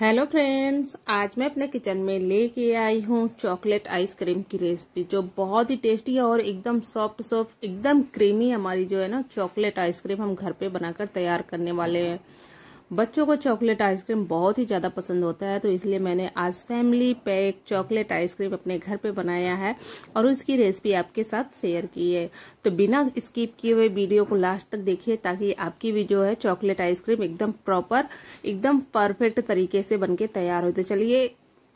hello friends आज मैं अपने किचन में लेके आई हूँ चॉकलेट आइसक्रीम की रेसिपी जो बहुत ही टेस्टी है और एकदम सॉफ्ट सॉफ्ट एकदम क्रीमी हमारी जो है ना चॉकलेट आइसक्रीम हम घर पे बनाकर तैयार करने वाले हैं बच्चों को चॉकलेट आइसक्रीम बहुत ही ज़्यादा पसंद होता है तो इसलिए मैंने आज फैमिली पैक चॉकलेट आइसक्रीम अपने घर पे बनाया है और उसकी रेसिपी आपके साथ शेयर की है तो बिना स्किप किए हुए वीडियो को लास्ट तक देखिए ताकि आपकी भी जो है चॉकलेट आइसक्रीम एकदम प्रॉपर एकदम परफेक्ट तरीके से बन तैयार होते तो चलिए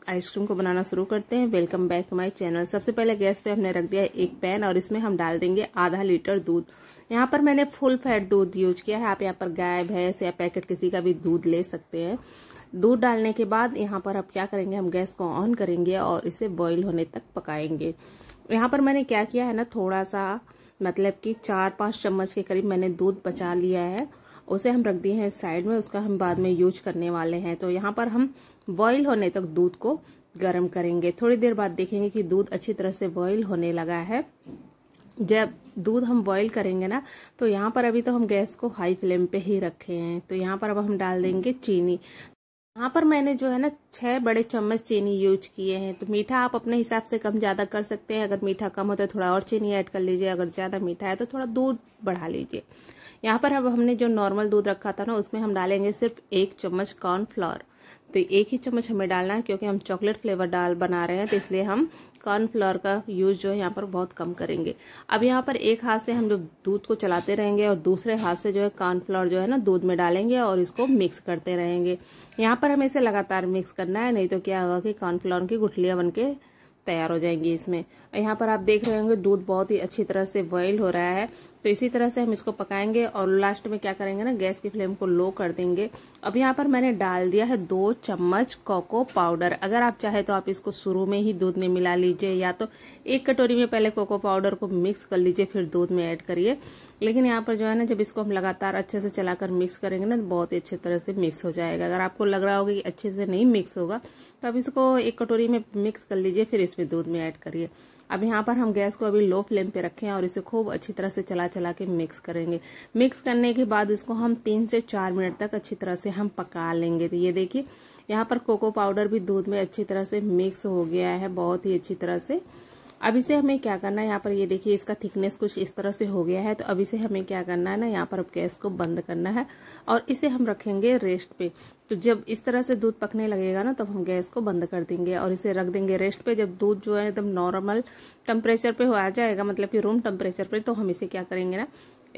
आइसक्रीम को बनाना शुरू करते हैं welcome back to my channel सबसे पहले गैस पे हमने रख दिया एक पैन और इसमें हम डाल देंगे आधा लीटर दूध यहाँ पर मैंने फुल फैट दूध यूज किया है आप यहाँ पर गाय भैंस या पैकेट किसी का भी दूध ले सकते हैं दूध डालने के बाद यहाँ पर अब क्या करेंगे हम गैस को ऑन करेंगे और इसे बॉईल होने तक पकाएंगे यहाँ पर मैंने क्या किया है ना थोड़ा सा मतलब कि चार पाँच चम्मच के करीब मैंने दूध बचा लिया है उसे हम रख दिए हैं साइड में उसका हम बाद में यूज करने वाले हैं तो यहाँ पर हम बॉईल होने तक दूध को गर्म करेंगे थोड़ी देर बाद देखेंगे कि दूध अच्छी तरह से बॉईल होने लगा है जब दूध हम बॉईल करेंगे ना तो यहाँ पर अभी तो हम गैस को हाई फ्लेम पे ही रखे हैं तो यहाँ पर अब हम डाल देंगे चीनी यहाँ पर मैंने जो है ना छह बड़े चम्मच चीनी यूज किए हैं तो मीठा आप अपने हिसाब से कम ज़्यादा कर सकते हैं अगर मीठा कम हो तो थोड़ा और चीनी ऐड कर लीजिए अगर ज़्यादा मीठा है तो थोड़ा दूध बढ़ा लीजिए यहाँ पर अब हमने जो नॉर्मल दूध रखा था ना उसमें हम डालेंगे सिर्फ एक चम्मच कॉर्नफ्लोर तो एक ही चम्मच हमें डालना है क्योंकि हम चॉकलेट फ्लेवर डाल बना रहे हैं तो इसलिए हम कॉर्नफ्लोर का यूज़ जो है यहाँ पर बहुत कम करेंगे अब यहाँ पर एक हाथ से हम जो दूध को चलाते रहेंगे और दूसरे हाथ से जो है कॉर्नफ्लोर जो है ना दूध में डालेंगे और इसको मिक्स करते रहेंगे यहाँ पर हमें इसे लगातार मिक्स करना है नहीं तो क्या होगा कि कॉर्नफ्लोर की गुठलियाँ बन के तैयार हो जाएंगे इसमें यहाँ पर आप देख रहे होंगे दूध बहुत ही अच्छी तरह से बॉइल हो रहा है तो इसी तरह से हम इसको पकाएंगे और लास्ट में क्या करेंगे ना गैस की फ्लेम को लो कर देंगे अब यहाँ पर मैंने डाल दिया है दो चम्मच कोको पाउडर अगर आप चाहे तो आप इसको शुरू में ही दूध में मिला लीजिए या तो एक कटोरी में पहले कोको पाउडर को मिक्स कर लीजिए फिर दूध में ऐड करिए लेकिन यहाँ पर जो है ना जब इसको हम लगातार अच्छे से चलाकर मिक्स करेंगे ना तो बहुत ही अच्छे तरह से मिक्स हो जाएगा अगर आपको लग रहा होगा कि अच्छे से नहीं मिक्स होगा तो आप इसको एक कटोरी में मिक्स कर लीजिए फिर इसमें दूध में ऐड करिए अब यहाँ पर हम गैस को अभी लो फ्लेम पे रखें और इसे खूब अच्छी तरह से चला चला के मिक्स करेंगे मिक्स करने के बाद इसको हम तीन से चार मिनट तक अच्छी तरह से हम पका लेंगे तो ये देखिए यहाँ पर कोको पाउडर भी दूध में अच्छी तरह से मिक्स हो गया है बहुत ही अच्छी तरह से अब इसे हमें क्या करना है यहाँ पर ये देखिए इसका थिकनेस कुछ इस तरह से हो गया है तो अब इसे हमें क्या करना है ना यहाँ पर अब गैस को बंद करना है और इसे हम रखेंगे रेस्ट पे तो जब इस तरह से दूध पकने लगेगा ना तब हम गैस को बंद कर देंगे और इसे रख देंगे रेस्ट पे जब दूध जो है एकदम नॉर्मल टेम्परेचर पर हो आ जाएगा मतलब कि रूम टेम्परेचर पर तो हम इसे क्या करेंगे ना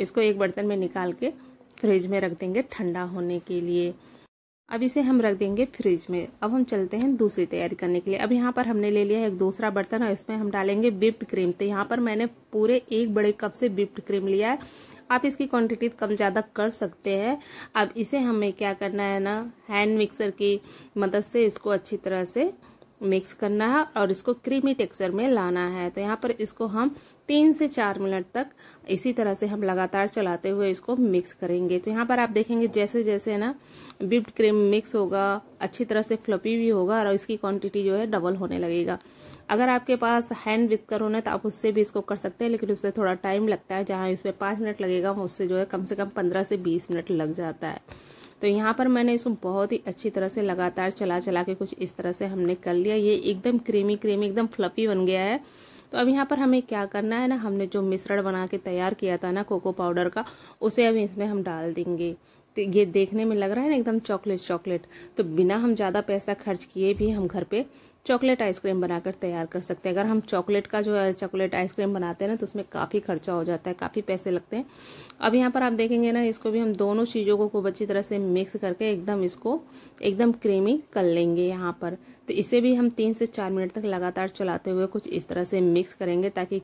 इसको एक बर्तन में निकाल के फ्रिज में रख देंगे ठंडा होने के लिए अब इसे हम रख देंगे फ्रिज में अब हम चलते हैं दूसरी तैयारी करने के लिए अब यहाँ पर हमने ले लिया है एक दूसरा बर्तन और इसमें हम डालेंगे विप्ड क्रीम तो यहाँ पर मैंने पूरे एक बड़े कप से विप्ड क्रीम लिया है आप इसकी क्वांटिटी कम ज़्यादा कर सकते हैं अब इसे हमें क्या करना है ना हैंड मिक्सर की मदद से इसको अच्छी तरह से मिक्स करना है और इसको क्रीमी टेक्सचर में लाना है तो यहाँ पर इसको हम तीन से चार मिनट तक इसी तरह से हम लगातार चलाते हुए इसको मिक्स करेंगे तो यहाँ पर आप देखेंगे जैसे जैसे ना विप्ड क्रीम मिक्स होगा अच्छी तरह से फ्लपी भी होगा और इसकी क्वांटिटी जो है डबल होने लगेगा अगर आपके पास हैंड विस्कर होना है तो आप उससे भी इसको कर सकते हैं लेकिन उससे थोड़ा टाइम लगता है जहाँ इसमें पाँच मिनट लगेगा उससे जो है कम से कम पंद्रह से बीस मिनट लग जाता है तो यहाँ पर मैंने इसको बहुत ही अच्छी तरह से लगातार चला चला के कुछ इस तरह से हमने कर लिया ये एकदम क्रीमी क्रीमी एकदम फ्लपी बन गया है तो अब यहाँ पर हमें क्या करना है ना हमने जो मिश्रण बना के तैयार किया था ना कोको पाउडर का उसे अब इसमें हम डाल देंगे तो ये देखने में लग रहा है ना एकदम चॉकलेट चॉकलेट तो बिना हम ज़्यादा पैसा खर्च किए भी हम घर पे चॉकलेट आइसक्रीम बनाकर तैयार कर सकते हैं अगर हम चॉकलेट का जो है चॉकलेट आइसक्रीम बनाते हैं ना तो उसमें काफ़ी खर्चा हो जाता है काफ़ी पैसे लगते हैं अब यहाँ पर आप देखेंगे ना इसको भी हम दोनों चीज़ों को खूब अच्छी तरह से मिक्स करके एकदम इसको एकदम क्रीमी कर लेंगे यहाँ पर तो इसे भी हम तीन से चार मिनट तक लगातार चलाते हुए कुछ इस तरह से मिक्स करेंगे ताकि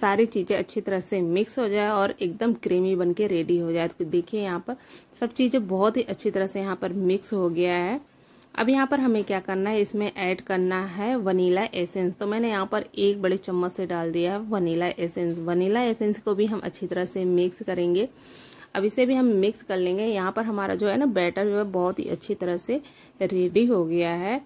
सारी चीज़ें अच्छी तरह से मिक्स हो जाए और एकदम क्रीमी बन के रेडी हो जाए तो देखिए यहाँ पर सब चीज़ें बहुत ही अच्छी तरह से यहाँ पर मिक्स हो गया है अब यहाँ पर हमें क्या करना है इसमें ऐड करना है वनीला एसेंस तो मैंने यहाँ पर एक बड़े चम्मच से डाल दिया है वनीला एसेंस वनीला एसेंस को भी हम अच्छी तरह से मिक्स करेंगे अब इसे भी हम मिक्स कर लेंगे यहाँ पर हमारा जो है ना बैटर जो है बहुत ही अच्छी तरह से रेडी हो गया है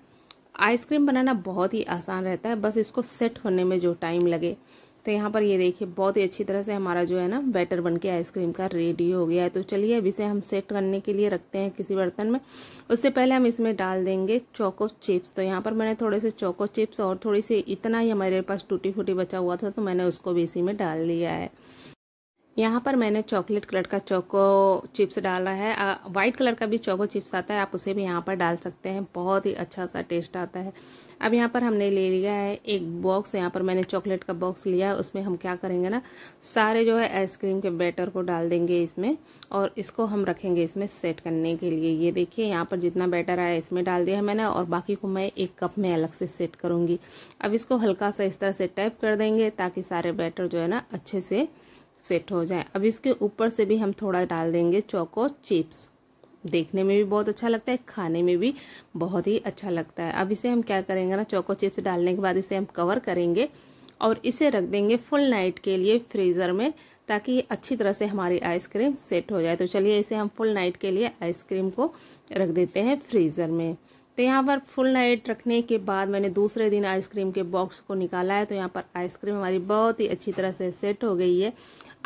आइसक्रीम बनाना बहुत ही आसान रहता है बस इसको सेट होने में जो टाइम लगे तो यहाँ पर ये देखिए बहुत ही अच्छी तरह से हमारा जो है ना बैटर बनके आइसक्रीम का रेडी हो गया है तो चलिए अब इसे हम सेट करने के लिए रखते हैं किसी बर्तन में उससे पहले हम इसमें डाल देंगे चोको चिप्स तो यहाँ पर मैंने थोड़े से चोको चिप्स और थोड़ी सी इतना ही हमारे पास टूटी फूटी बचा हुआ था तो मैंने उसको भी इसी में डाल लिया है यहाँ पर मैंने चॉकलेट कलर का चोको चिप्स डाला है वाइट कलर का भी चोको चिप्स आता है आप उसे भी यहाँ पर डाल सकते हैं बहुत ही अच्छा सा टेस्ट आता है अब यहाँ पर हमने ले लिया है एक बॉक्स यहाँ पर मैंने चॉकलेट का बॉक्स लिया है उसमें हम क्या करेंगे ना सारे जो है आइसक्रीम के बैटर को डाल देंगे इसमें और इसको हम रखेंगे इसमें सेट करने के लिए ये देखिए यहाँ पर जितना बैटर आया इसमें डाल दिया है मैंने और बाकी को मैं एक कप में अलग से सेट करूँगी अब इसको हल्का सा इस तरह से टैप कर देंगे ताकि सारे बैटर जो है ना अच्छे से सेट हो जाए अब इसके ऊपर से भी हम थोड़ा डाल देंगे चौको चिप्स देखने में भी बहुत अच्छा लगता है खाने में भी बहुत ही अच्छा लगता है अब इसे हम क्या करेंगे ना चौको चिप्स डालने के बाद इसे हम कवर करेंगे और इसे रख देंगे फुल नाइट के लिए फ्रीज़र में ताकि अच्छी तरह से हमारी आइसक्रीम सेट हो जाए तो चलिए इसे हम फुल नाइट के लिए आइसक्रीम को रख देते हैं फ्रीज़र में तो यहाँ पर फुल नाइट रखने के बाद मैंने दूसरे दिन आइसक्रीम के बॉक्स को निकाला है तो यहाँ पर आइसक्रीम हमारी बहुत ही अच्छी तरह से सेट हो गई है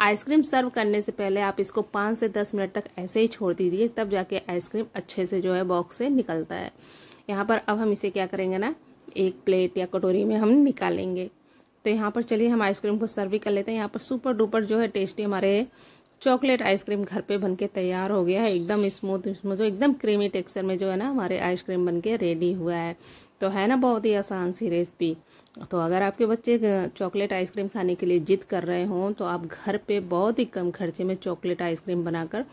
आइसक्रीम सर्व करने से पहले आप इसको पाँच से दस मिनट तक ऐसे ही छोड़ दीजिए तब जाके आइसक्रीम अच्छे से जो है बॉक्स से निकलता है यहाँ पर अब हम इसे क्या करेंगे ना एक प्लेट या कटोरी में हम निकालेंगे तो यहाँ पर चलिए हम आइसक्रीम को सर्व ही कर लेते हैं यहाँ पर सुपर डुपर जो है टेस्टी हमारे चॉकलेट आइसक्रीम घर पे बनके तैयार हो गया है एकदम स्मूथ मतलब स्मूथ एकदम क्रीमी टेक्सचर में जो है ना हमारे आइसक्रीम बनके रेडी हुआ है तो है ना बहुत ही आसान सी रेसिपी तो अगर आपके बच्चे चॉकलेट आइसक्रीम खाने के लिए जिद कर रहे हों तो आप घर पे बहुत ही कम खर्चे में चॉकलेट आइसक्रीम बनाकर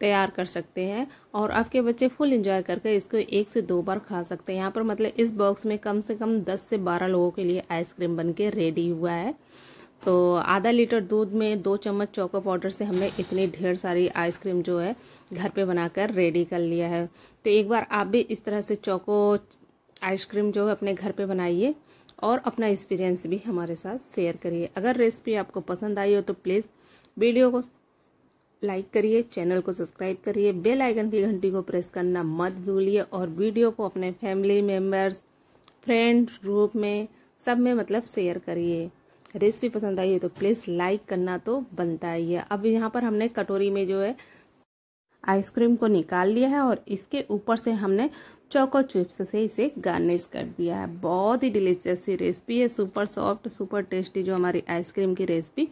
तैयार कर सकते हैं और आपके बच्चे फुल इंजॉय करके इसको एक से दो बार खा सकते हैं यहाँ पर मतलब इस बॉक्स में कम से कम दस से बारह लोगों के लिए आइसक्रीम बन के रेडी हुआ है तो आधा लीटर दूध में दो चम्मच चोको पाउडर से हमने इतनी ढेर सारी आइसक्रीम जो है घर पे बनाकर रेडी कर लिया है तो एक बार आप भी इस तरह से चोको आइसक्रीम जो है अपने घर पे बनाइए और अपना एक्सपीरियंस भी हमारे साथ शेयर करिए अगर रेसिपी आपको पसंद आई हो तो प्लीज़ वीडियो को लाइक करिए चैनल को सब्सक्राइब करिए बेल आइकन की घंटी को प्रेस करना मत भूलिए और वीडियो को अपने फैमिली मेम्बर्स फ्रेंड्स ग्रुप में सब में मतलब शेयर करिए रेसिपी पसंद आई है तो प्लीज़ लाइक करना तो बनता ही है अब यहाँ पर हमने कटोरी में जो है आइसक्रीम को निकाल लिया है और इसके ऊपर से हमने चोको चिप्स से इसे गार्निश कर दिया है बहुत ही डिलीशियस सी रेसिपी है सुपर सॉफ्ट सुपर टेस्टी जो हमारी आइसक्रीम की रेसिपी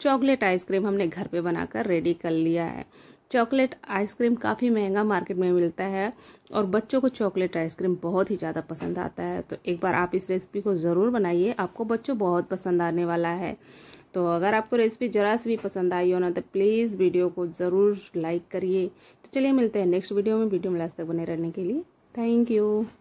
चॉकलेट आइसक्रीम हमने घर पे बनाकर रेडी कर लिया है चॉकलेट आइसक्रीम काफ़ी महंगा मार्केट में मिलता है और बच्चों को चॉकलेट आइसक्रीम बहुत ही ज़्यादा पसंद आता है तो एक बार आप इस रेसिपी को ज़रूर बनाइए आपको बच्चों बहुत पसंद आने वाला है तो अगर आपको रेसिपी ज़रा सी भी पसंद आई हो ना तो प्लीज़ वीडियो को ज़रूर लाइक करिए तो चलिए मिलते हैं नेक्स्ट वीडियो में वीडियो में लास्ट तक बने रहने के लिए थैंक यू